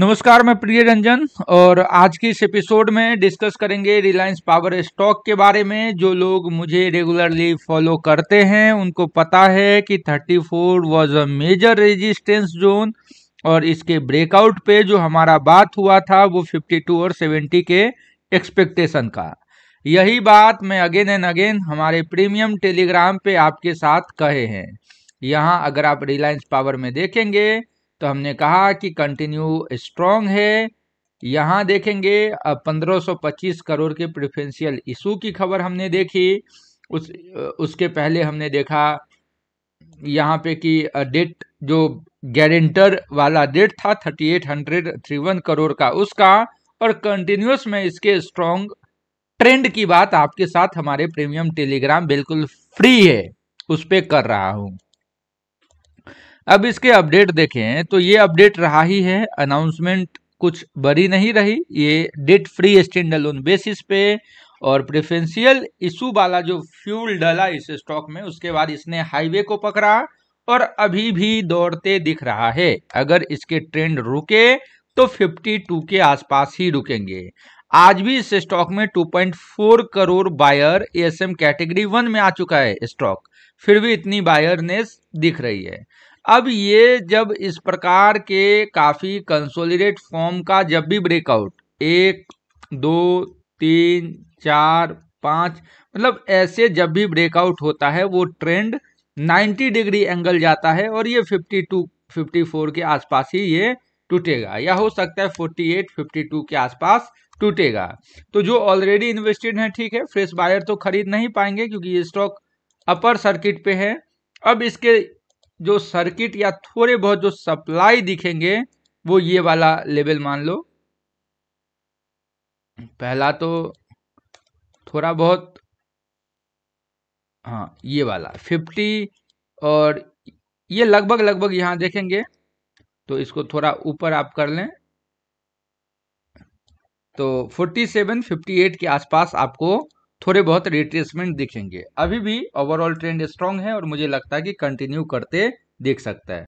नमस्कार मैं प्रिय रंजन और आज के इस एपिसोड में डिस्कस करेंगे रिलायंस पावर स्टॉक के बारे में जो लोग मुझे रेगुलरली फॉलो करते हैं उनको पता है कि 34 four was a major resistance zone और इसके ब्रेकआउट पे जो हमारा बात हुआ था वो 52 और 70 के एक्सपेक्टेशन का यही बात मैं अगेन एंड अगेन हमारे प्रीमियम टेलीग्राम पे आपके साथ कहे हैं यहाँ अगर आप रिलायंस पावर में देखेंगे तो हमने कहा कि कंटिन्यू स्ट्रांग है यहाँ देखेंगे अब 1525 करोड़ के प्रिफेंशियल इशू की खबर हमने देखी उस उसके पहले हमने देखा यहाँ पे कि डेट जो गारंटर वाला डेट था 3831 करोड़ का उसका और कंटिन्यूस में इसके स्ट्रांग ट्रेंड की बात आपके साथ हमारे प्रीमियम टेलीग्राम बिल्कुल फ्री है उस पर कर रहा हूँ अब इसके अपडेट देखें तो ये अपडेट रहा ही है अनाउंसमेंट कुछ बड़ी नहीं रही ये debt free standalone basis पे और प्रेफरेंशियल इशू वाला जो फ्यूल डाला इस स्टॉक में उसके बाद इसने हाईवे को पकड़ा और अभी भी दौड़ते दिख रहा है अगर इसके ट्रेंड रुके तो 52 के आसपास ही रुकेंगे आज भी इस स्टॉक में 2.4 crore buyer ASM category one में आ चुका है स्टॉक फिर भी इतनी बायरनेस दिख रही है अब ये जब इस प्रकार के काफ़ी कंसोलिडेट फॉर्म का जब भी ब्रेकआउट एक दो तीन चार पाँच मतलब ऐसे जब भी ब्रेकआउट होता है वो ट्रेंड 90 डिग्री एंगल जाता है और ये 52 54 के आसपास ही ये टूटेगा या हो सकता है 48 52 के आसपास टूटेगा तो जो ऑलरेडी इन्वेस्टेड हैं ठीक है फ्रेश बायर तो खरीद नहीं पाएंगे क्योंकि ये स्टॉक अपर सर्किट पे है अब इसके जो सर्किट या थोड़े बहुत जो सप्लाई दिखेंगे वो ये वाला लेवल मान लो पहला तो थोड़ा बहुत हाँ ये वाला फिफ्टी और ये लगभग लगभग यहाँ देखेंगे तो इसको थोड़ा ऊपर आप कर लें तो फोर्टी सेवन फिफ्टी एट के आसपास आपको थोड़े बहुत रिट्रेसमेंट दिखेंगे अभी भी ओवरऑल ट्रेंड स्ट्रांग है और मुझे लगता है कि कंटिन्यू करते देख सकता है